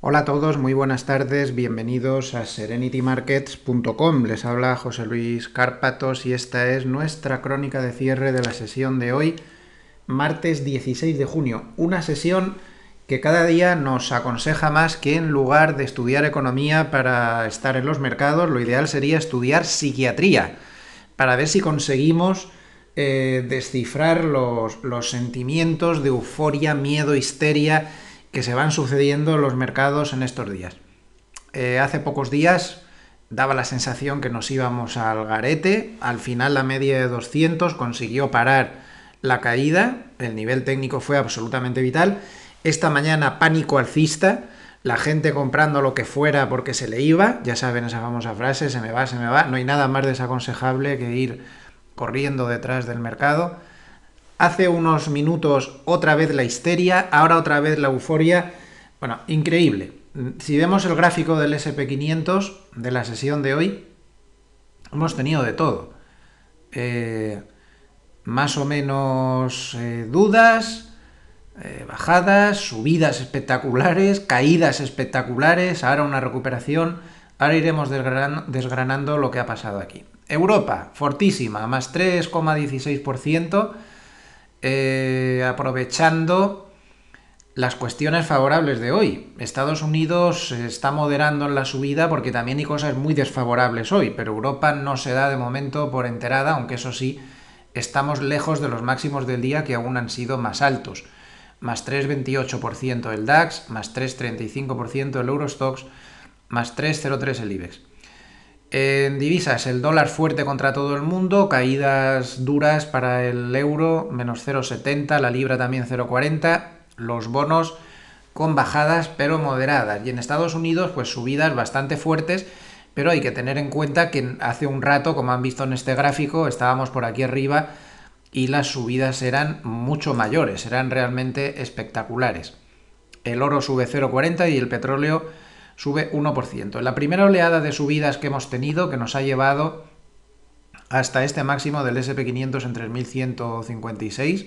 Hola a todos, muy buenas tardes, bienvenidos a serenitymarkets.com. Les habla José Luis Cárpatos y esta es nuestra crónica de cierre de la sesión de hoy, martes 16 de junio. Una sesión que cada día nos aconseja más que en lugar de estudiar economía para estar en los mercados, lo ideal sería estudiar psiquiatría, para ver si conseguimos eh, descifrar los sentimientos de euforia, miedo, histeria, que se van sucediendo los mercados en estos días. Eh, hace pocos días daba la sensación que nos íbamos al garete, al final la media de 200 consiguió parar la caída, el nivel técnico fue absolutamente vital, esta mañana pánico alcista, la gente comprando lo que fuera porque se le iba, ya saben esa famosa frase, se me va, se me va, no hay nada más desaconsejable que ir corriendo detrás del mercado. Hace unos minutos otra vez la histeria, ahora otra vez la euforia. Bueno, increíble. Si vemos el gráfico del SP500 de la sesión de hoy, hemos tenido de todo. Eh, más o menos eh, dudas, eh, bajadas, subidas espectaculares, caídas espectaculares, ahora una recuperación. Ahora iremos desgranando lo que ha pasado aquí. Europa, fortísima, más 3,16%. Eh, aprovechando las cuestiones favorables de hoy. Estados Unidos está moderando en la subida porque también hay cosas muy desfavorables hoy, pero Europa no se da de momento por enterada, aunque eso sí, estamos lejos de los máximos del día que aún han sido más altos. Más 3,28% el DAX, más 3,35% el Eurostox, más 3,03 el IBEX. En divisas, el dólar fuerte contra todo el mundo, caídas duras para el euro, menos 0,70, la libra también 0,40, los bonos con bajadas pero moderadas. Y en Estados Unidos, pues subidas bastante fuertes, pero hay que tener en cuenta que hace un rato, como han visto en este gráfico, estábamos por aquí arriba y las subidas eran mucho mayores, eran realmente espectaculares. El oro sube 0,40 y el petróleo sube 1%. La primera oleada de subidas que hemos tenido, que nos ha llevado hasta este máximo del SP500 en 3156,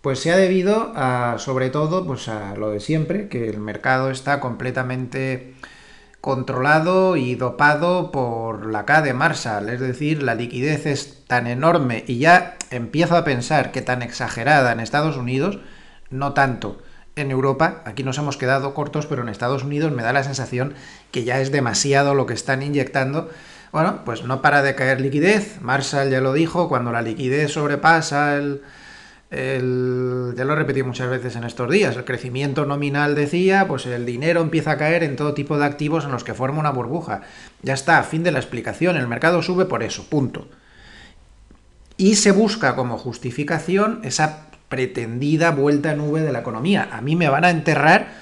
pues se ha debido a, sobre todo, pues a lo de siempre, que el mercado está completamente controlado y dopado por la K de Marshall, es decir, la liquidez es tan enorme y ya empiezo a pensar que tan exagerada en Estados Unidos, no tanto en Europa, aquí nos hemos quedado cortos, pero en Estados Unidos me da la sensación que ya es demasiado lo que están inyectando. Bueno, pues no para de caer liquidez, Marshall ya lo dijo, cuando la liquidez sobrepasa el, el, ya lo he repetido muchas veces en estos días, el crecimiento nominal decía, pues el dinero empieza a caer en todo tipo de activos en los que forma una burbuja. Ya está, fin de la explicación, el mercado sube por eso, punto. Y se busca como justificación esa pretendida vuelta nube de la economía. A mí me van a enterrar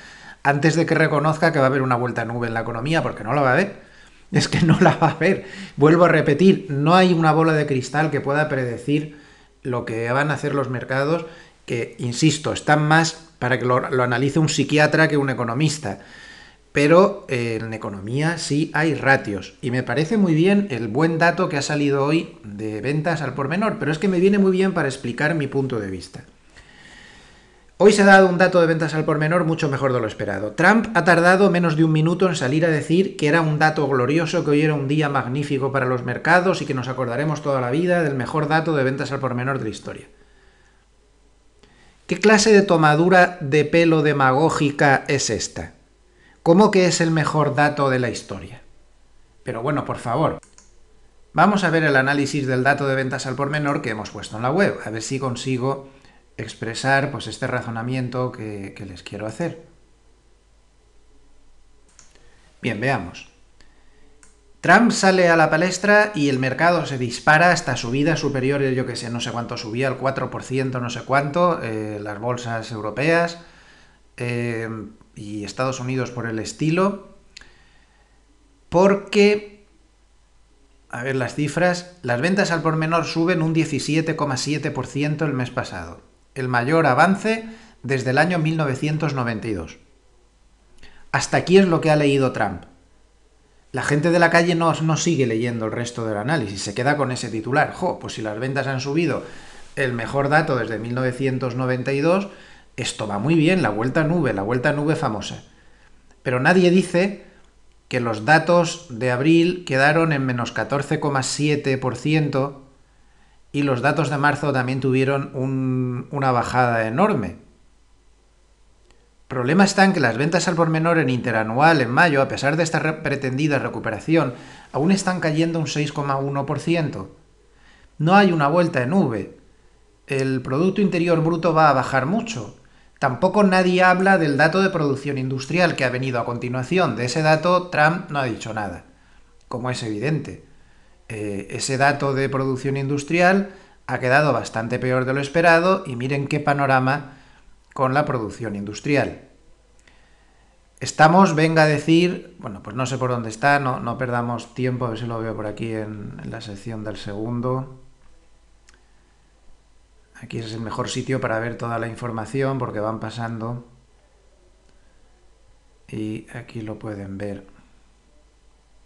antes de que reconozca que va a haber una vuelta a nube en la economía, porque no la va a ver Es que no la va a ver Vuelvo a repetir, no hay una bola de cristal que pueda predecir lo que van a hacer los mercados, que, insisto, están más para que lo, analice un psiquiatra que un economista. Pero eh, en economía sí hay ratios. Y me parece muy bien el buen dato que ha salido hoy de ventas al por menor, pero es que me viene muy bien para explicar mi punto de vista. Hoy se ha dado un dato de ventas al por menor mucho mejor de lo esperado. Trump ha tardado menos de un minuto en salir a decir que era un dato glorioso, que hoy era un día magnífico para los mercados y que nos acordaremos toda la vida del mejor dato de ventas al por menor de la historia. ¿Qué clase de tomadura de pelo demagógica es esta? ¿Cómo que es el mejor dato de la historia? Pero bueno, por favor, vamos a ver el análisis del dato de ventas al por menor que hemos puesto en la web, a ver si consigo expresar pues, este razonamiento que, les quiero hacer. Bien, veamos. Trump sale a la palestra y el mercado se dispara hasta subidas superiores, yo que sé, no sé cuánto subía, el 4%, no sé cuánto, eh, las bolsas europeas eh, y Estados Unidos por el estilo, porque, a ver las cifras, las ventas al por menor suben un 17,7% el mes pasado el mayor avance desde el año 1992. Hasta aquí es lo que ha leído Trump. La gente de la calle no, sigue leyendo el resto del análisis, se queda con ese titular. Jo, pues si las ventas han subido el mejor dato desde 1992, esto va muy bien, la vuelta a nube, la vuelta a nube famosa. Pero nadie dice que los datos de abril quedaron en menos 14,7% y los datos de marzo también tuvieron una bajada enorme. Problema está en que las ventas al por menor en interanual en mayo, a pesar de esta pretendida recuperación, aún están cayendo un 6,1%. No hay una vuelta en V. El Producto Interior Bruto va a bajar mucho. Tampoco nadie habla del dato de producción industrial que ha venido a continuación. De ese dato Trump no ha dicho nada, como es evidente. Eh, ese dato de producción industrial ha quedado bastante peor de lo esperado y miren qué panorama con la producción industrial. Estamos, venga a decir, bueno, pues no sé por dónde está, no, perdamos tiempo, a ver si lo veo por aquí en la sección del segundo. Aquí es el mejor sitio para ver toda la información porque van pasando y aquí lo pueden ver.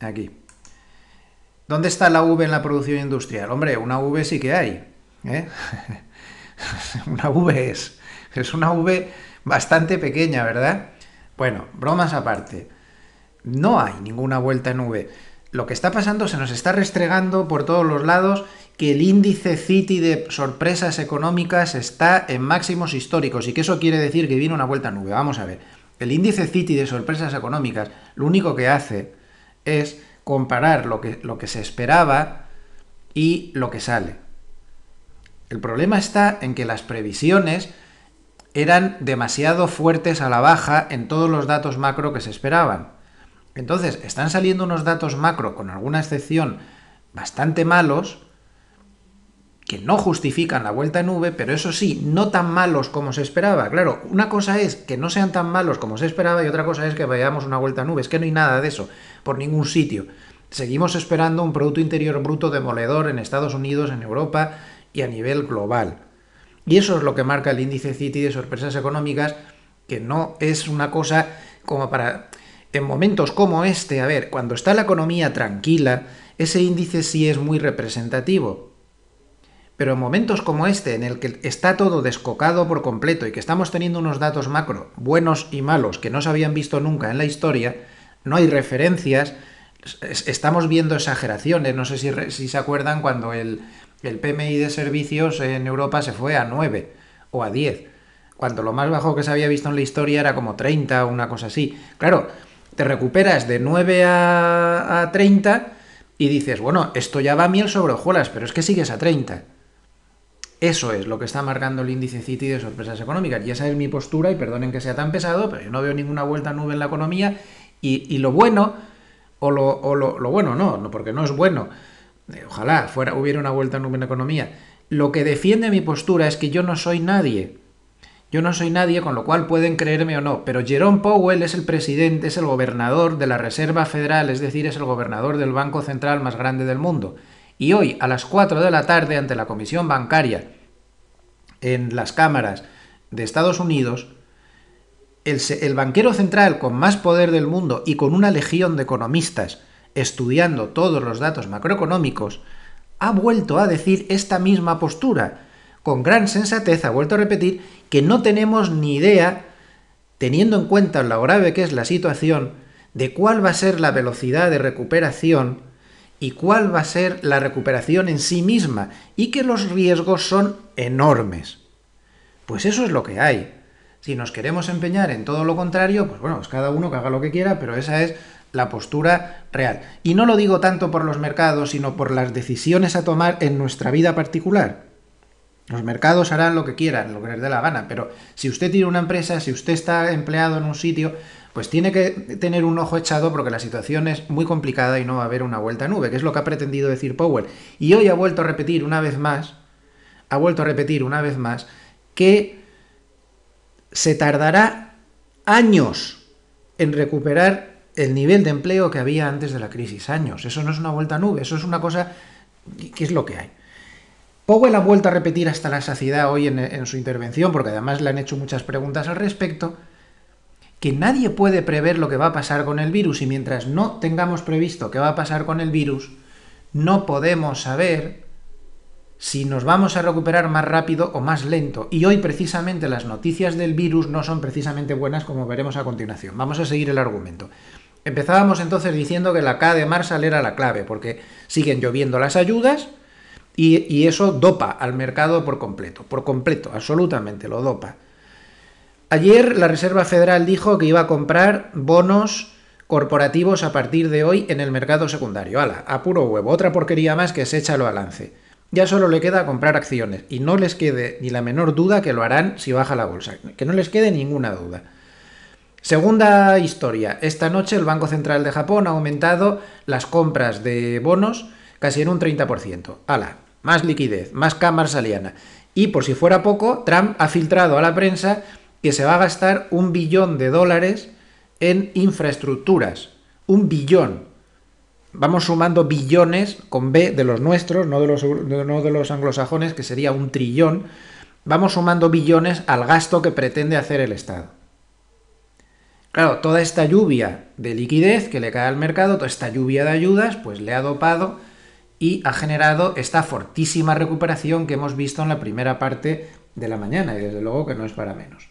Aquí. ¿Dónde está la V en la producción industrial? Hombre, una V sí que hay. ¿eh? una V es. Es una V bastante pequeña, ¿verdad? Bueno, bromas aparte. No hay ninguna vuelta en V. Lo que está pasando se nos está restregando por todos los lados que el índice Citi de sorpresas económicas está en máximos históricos y que eso quiere decir que viene una vuelta en V. Vamos a ver. El índice Citi de sorpresas económicas lo único que hace es comparar lo que, lo que se esperaba y lo que sale. El problema está en que las previsiones eran demasiado fuertes a la baja en todos los datos macro que se esperaban. Entonces, están saliendo unos datos macro, con alguna excepción, bastante malos, que no justifican la vuelta nube, nube, pero eso sí, no tan malos como se esperaba. Claro, una cosa es que no sean tan malos como se esperaba y otra cosa es que vayamos una vuelta a nube. Es que no hay nada de eso por ningún sitio. Seguimos esperando un Producto Interior Bruto demoledor en Estados Unidos, en Europa y a nivel global. Y eso es lo que marca el índice Citi de sorpresas económicas, que no es una cosa como para... En momentos como este, a ver, cuando está la economía tranquila, ese índice sí es muy representativo, pero en momentos como este, en el que está todo descocado por completo y que estamos teniendo unos datos macro, buenos y malos, que no se habían visto nunca en la historia, no hay referencias, estamos viendo exageraciones. No sé si, se acuerdan cuando el, PMI de servicios en Europa se fue a 9 o a 10, cuando lo más bajo que se había visto en la historia era como 30 o una cosa así. Claro, te recuperas de 9 a, a 30 y dices, bueno, esto ya va miel sobre hojuelas, pero es que sigues a 30. Eso es lo que está marcando el índice City de sorpresas económicas. Y esa es mi postura, y perdonen que sea tan pesado, pero yo no veo ninguna vuelta nube en la economía. Y, lo bueno, o, lo, bueno no, porque no es bueno. Eh, ojalá fuera, hubiera una vuelta nube en la economía. Lo que defiende mi postura es que yo no soy nadie. Yo no soy nadie, con lo cual pueden creerme o no, pero Jerome Powell es el presidente, es el gobernador de la Reserva Federal, es decir, es el gobernador del Banco Central más grande del mundo. Y hoy a las 4 de la tarde ante la Comisión Bancaria en las cámaras de Estados Unidos, el, banquero central con más poder del mundo y con una legión de economistas estudiando todos los datos macroeconómicos, ha vuelto a decir esta misma postura. Con gran sensatez ha vuelto a repetir que no tenemos ni idea, teniendo en cuenta lo grave que es la situación, de cuál va a ser la velocidad de recuperación y cuál va a ser la recuperación en sí misma y que los riesgos son enormes. Pues eso es lo que hay. Si nos queremos empeñar en todo lo contrario, pues bueno, es cada uno que haga lo que quiera, pero esa es la postura real. Y no lo digo tanto por los mercados, sino por las decisiones a tomar en nuestra vida particular. Los mercados harán lo que quieran, lo que les dé la gana, pero si usted tiene una empresa, si usted está empleado en un sitio, pues tiene que tener un ojo echado porque la situación es muy complicada y no va a haber una vuelta a nube, que es lo que ha pretendido decir Powell. Y hoy ha vuelto a repetir una vez más, ha vuelto a repetir una vez más, que se tardará años en recuperar el nivel de empleo que había antes de la crisis. Años. Eso no es una vuelta a nube, eso es una cosa que es lo que hay. Powell ha vuelto a repetir hasta la saciedad hoy en su intervención, porque además le han hecho muchas preguntas al respecto que nadie puede prever lo que va a pasar con el virus y mientras no tengamos previsto qué va a pasar con el virus, no podemos saber si nos vamos a recuperar más rápido o más lento. Y hoy precisamente las noticias del virus no son precisamente buenas como veremos a continuación. Vamos a seguir el argumento. Empezábamos entonces diciendo que la K de Marshall era la clave, porque siguen lloviendo las ayudas y, y eso dopa al mercado por completo, por completo, absolutamente lo dopa. Ayer la Reserva Federal dijo que iba a comprar bonos corporativos a partir de hoy en el mercado secundario. Ala, a puro huevo, otra porquería más que se echa lo al lance. Ya solo le queda comprar acciones y no les quede ni la menor duda que lo harán si baja la bolsa, que no les quede ninguna duda. Segunda historia, esta noche el Banco Central de Japón ha aumentado las compras de bonos casi en un 30%. Ala, más liquidez, más cámara saliana. Y por si fuera poco, Trump ha filtrado a la prensa que se va a gastar un billón de dólares en infraestructuras. Un billón. Vamos sumando billones con B de los nuestros, no de los, de los anglosajones, que sería un trillón. Vamos sumando billones al gasto que pretende hacer el Estado. Claro, toda esta lluvia de liquidez que le cae al mercado, toda esta lluvia de ayudas, pues le ha dopado y ha generado esta fortísima recuperación que hemos visto en la primera parte de la mañana y desde luego que no es para menos.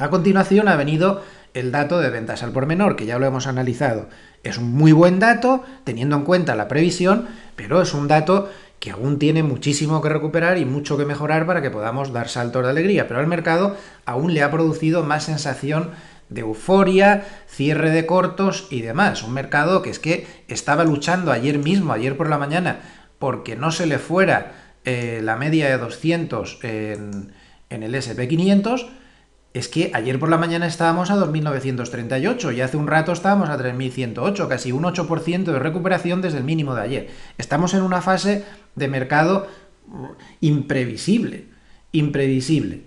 A continuación ha venido el dato de ventas al por menor, que ya lo hemos analizado. Es un muy buen dato, teniendo en cuenta la previsión, pero es un dato que aún tiene muchísimo que recuperar y mucho que mejorar para que podamos dar saltos de alegría, pero al mercado aún le ha producido más sensación de euforia, cierre de cortos y demás. Un mercado que es que estaba luchando ayer mismo, ayer por la mañana, porque no se le fuera eh, la media de 200 en, en el SP500 es que ayer por la mañana estábamos a 2.938 y hace un rato estábamos a 3.108, casi un 8% de recuperación desde el mínimo de ayer. Estamos en una fase de mercado imprevisible, imprevisible.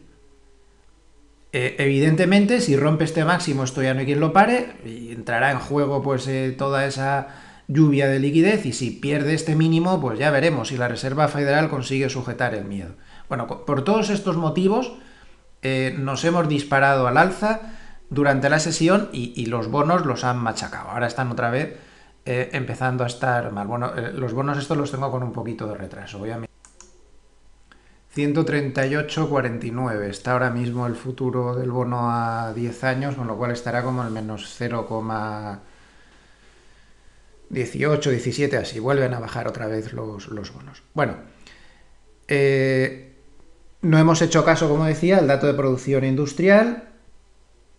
Eh, evidentemente, si rompe este máximo, esto ya no hay quien lo pare, y entrará en juego pues eh, toda esa lluvia de liquidez y si pierde este mínimo, pues ya veremos si la Reserva Federal consigue sujetar el miedo. Bueno, por todos estos motivos, eh, nos hemos disparado al alza durante la sesión y, los bonos los han machacado. Ahora están otra vez eh, empezando a estar mal. Bueno, eh, los bonos estos los tengo con un poquito de retraso. Voy a 138,49. Está ahora mismo el futuro del bono a 10 años, con lo cual estará como al menos 0,18, 17, así. Vuelven a bajar otra vez los, los bonos. Bueno, eh, no hemos hecho caso, como decía, al dato de producción industrial.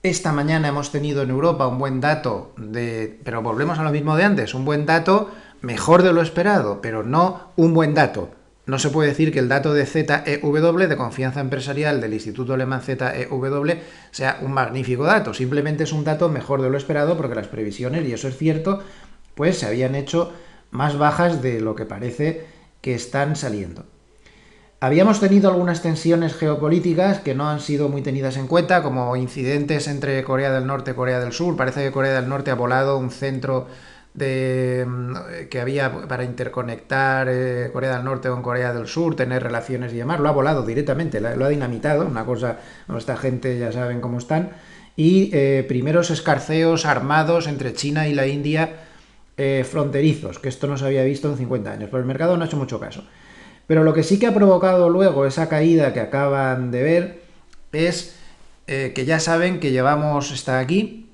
Esta mañana hemos tenido en Europa un buen dato de... Pero volvemos a lo mismo de antes, un buen dato mejor de lo esperado, pero no un buen dato. No se puede decir que el dato de ZEW, de confianza empresarial del Instituto Alemán ZEW, sea un magnífico dato. Simplemente es un dato mejor de lo esperado porque las previsiones, y eso es cierto, pues se habían hecho más bajas de lo que parece que están saliendo. Habíamos tenido algunas tensiones geopolíticas que no han sido muy tenidas en cuenta, como incidentes entre Corea del Norte y Corea del Sur. Parece que Corea del Norte ha volado un centro de, mm, que había para interconectar eh, Corea del Norte con Corea del Sur, tener relaciones y demás. Lo ha volado directamente, lo ha dinamitado, una cosa, esta gente ya saben cómo están. Y eh, primeros escarceos armados entre China y la India eh, fronterizos, que esto no se había visto en 50 años, pero el mercado no ha hecho mucho caso. Pero lo que sí que ha provocado luego esa caída que acaban de ver es eh, que ya saben que llevamos, está aquí,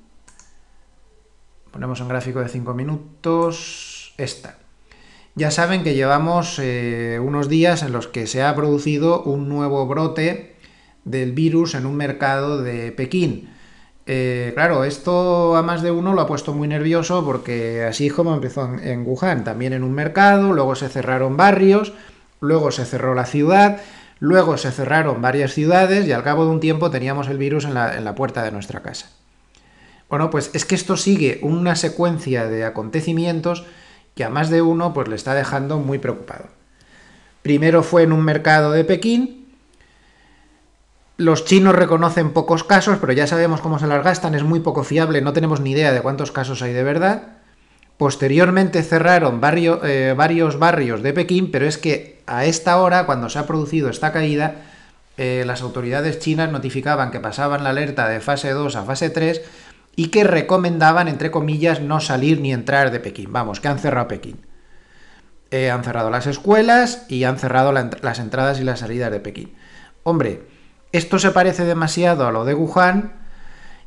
ponemos un gráfico de 5 minutos, esta. Ya saben que llevamos eh, unos días en los que se ha producido un nuevo brote del virus en un mercado de Pekín. Eh, claro, esto a más de uno lo ha puesto muy nervioso porque así es como empezó en Wuhan, también en un mercado, luego se cerraron barrios, Luego se cerró la ciudad, luego se cerraron varias ciudades y al cabo de un tiempo teníamos el virus en la, puerta de nuestra casa. Bueno, pues es que esto sigue una secuencia de acontecimientos que a más de uno pues, le está dejando muy preocupado. Primero fue en un mercado de Pekín, los chinos reconocen pocos casos, pero ya sabemos cómo se las gastan, es muy poco fiable, no tenemos ni idea de cuántos casos hay de verdad. Posteriormente cerraron eh, varios barrios de Pekín, pero es que a esta hora, cuando se ha producido esta caída, eh, las autoridades chinas notificaban que pasaban la alerta de fase 2 a fase 3 y que recomendaban, entre comillas, no salir ni entrar de Pekín. Vamos, que han cerrado Pekín. Eh, han cerrado las escuelas y han cerrado las entradas y las salidas de Pekín. Hombre, esto se parece demasiado a lo de Wuhan,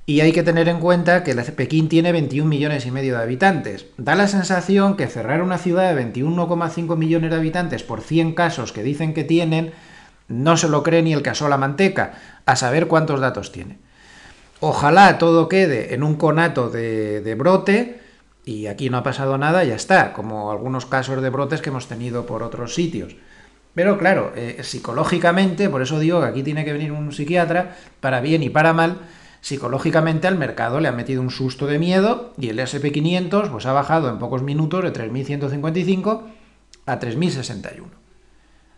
y hay que tener en cuenta que Pekín tiene 21 millones y medio de habitantes. Da la sensación que cerrar una ciudad de 21,5 millones de habitantes por 100 casos que dicen que tienen, no se lo cree ni el caso la manteca, a saber cuántos datos tiene. Ojalá todo quede en un conato de, brote y aquí no ha pasado nada, ya está, como algunos casos de brotes que hemos tenido por otros sitios. Pero claro, eh, psicológicamente, por eso digo que aquí tiene que venir un psiquiatra, para bien y para mal, Psicológicamente al mercado le ha metido un susto de miedo y el SP500 pues, ha bajado en pocos minutos de 3.155 a 3.061.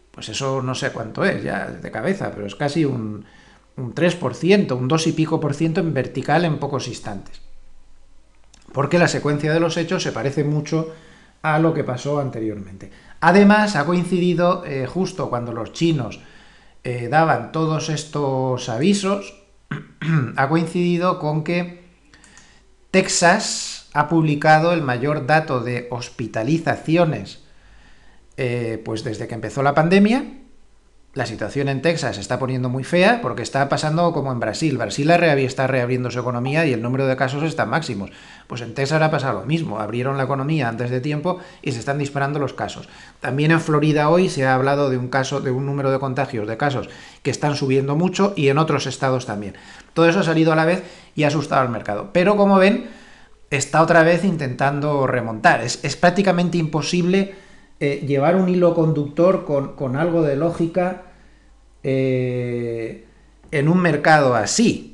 Pues eso no sé cuánto es ya de cabeza, pero es casi un, 3%, un 2 y pico por ciento en vertical en pocos instantes. Porque la secuencia de los hechos se parece mucho a lo que pasó anteriormente. Además, ha coincidido eh, justo cuando los chinos eh, daban todos estos avisos, ha coincidido con que Texas ha publicado el mayor dato de hospitalizaciones eh, pues desde que empezó la pandemia la situación en Texas se está poniendo muy fea porque está pasando como en Brasil. Brasil está reabriendo su economía y el número de casos está máximo. Pues en Texas ha pasado lo mismo. Abrieron la economía antes de tiempo y se están disparando los casos. También en Florida hoy se ha hablado de un caso, de un número de contagios, de casos que están subiendo mucho y en otros estados también. Todo eso ha salido a la vez y ha asustado al mercado. Pero como ven, está otra vez intentando remontar. Es, es prácticamente imposible eh, llevar un hilo conductor con, algo de lógica eh, en un mercado así.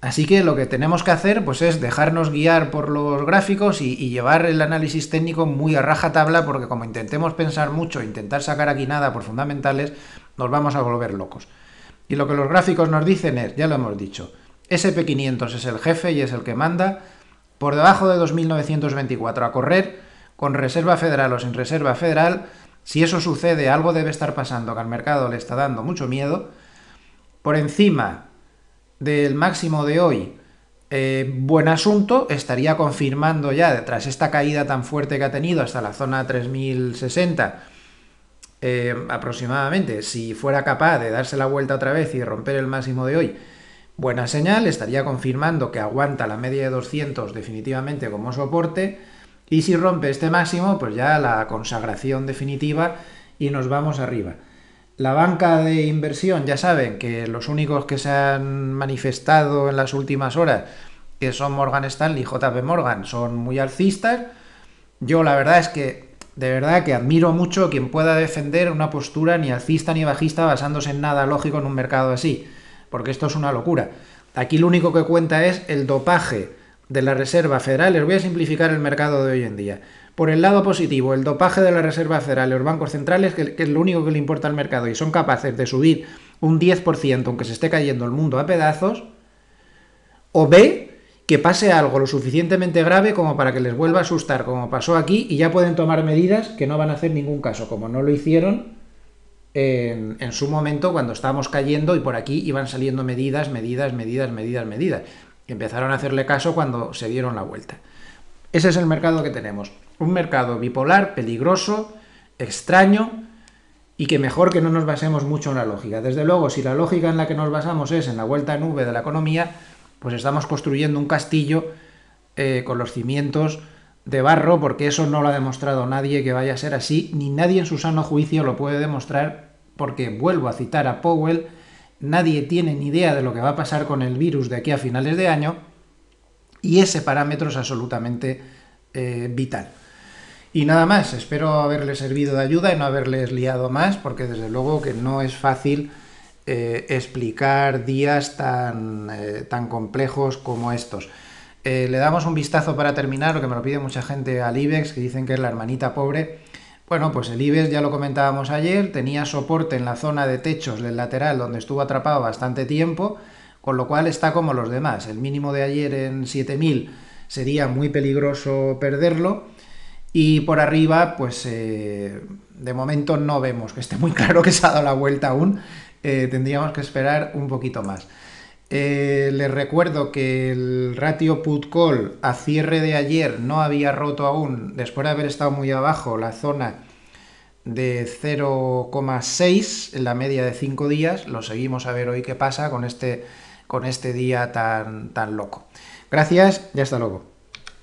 Así que lo que tenemos que hacer pues, es dejarnos guiar por los gráficos y, y llevar el análisis técnico muy a raja tabla porque como intentemos pensar mucho, intentar sacar aquí nada por fundamentales, nos vamos a volver locos. Y lo que los gráficos nos dicen es, ya lo hemos dicho, SP500 es el jefe y es el que manda, por debajo de 2924 a correr, con reserva federal o sin reserva federal, si eso sucede, algo debe estar pasando, que al mercado le está dando mucho miedo, por encima del máximo de hoy, eh, buen asunto, estaría confirmando ya, tras esta caída tan fuerte que ha tenido hasta la zona 3060, eh, aproximadamente, si fuera capaz de darse la vuelta otra vez y romper el máximo de hoy, buena señal, estaría confirmando que aguanta la media de 200 definitivamente como soporte, y si rompe este máximo, pues ya la consagración definitiva y nos vamos arriba. La banca de inversión, ya saben que los únicos que se han manifestado en las últimas horas, que son Morgan Stanley y JP Morgan, son muy alcistas. Yo la verdad es que, de verdad que admiro mucho quien pueda defender una postura ni alcista ni bajista basándose en nada lógico en un mercado así, porque esto es una locura. Aquí lo único que cuenta es el dopaje de la Reserva Federal, les voy a simplificar el mercado de hoy en día. Por el lado positivo, el dopaje de la Reserva Federal, los bancos centrales, que, es lo único que le importa al mercado y son capaces de subir un 10%, aunque se esté cayendo el mundo a pedazos, o B, que pase algo lo suficientemente grave como para que les vuelva a asustar, como pasó aquí, y ya pueden tomar medidas que no van a hacer ningún caso, como no lo hicieron en, en, su momento cuando estábamos cayendo y por aquí iban saliendo medidas, medidas, medidas, medidas, medidas empezaron a hacerle caso cuando se dieron la vuelta. Ese es el mercado que tenemos. Un mercado bipolar, peligroso, extraño y que mejor que no nos basemos mucho en la lógica. Desde luego, si la lógica en la que nos basamos es en la vuelta a nube de la economía, pues estamos construyendo un castillo eh, con los cimientos de barro, porque eso no lo ha demostrado nadie que vaya a ser así, ni nadie en su sano juicio lo puede demostrar, porque vuelvo a citar a Powell, nadie tiene ni idea de lo que va a pasar con el virus de aquí a finales de año y ese parámetro es absolutamente eh, vital. Y nada más, espero haberles servido de ayuda y no haberles liado más, porque desde luego que no es fácil eh, explicar días tan, eh, tan, complejos como estos. le damos un vistazo para terminar, lo que me lo pide mucha gente al IBEX, que dicen que es la hermanita pobre. Bueno, pues el IBEX, ya lo comentábamos ayer, tenía soporte en la zona de techos del lateral donde estuvo atrapado bastante tiempo, con lo cual está como los demás. El mínimo de ayer en 7000 sería muy peligroso perderlo. Y por arriba, pues eh, de momento no vemos que esté muy claro que se ha dado la vuelta aún. Eh, tendríamos que esperar un poquito más. Eh, les recuerdo que el ratio put call a cierre de ayer no había roto aún, después de haber estado muy abajo, la zona de 0,6 en la media de 5 días. Lo seguimos a ver hoy qué pasa con este, con este día tan, tan loco. Gracias y hasta luego.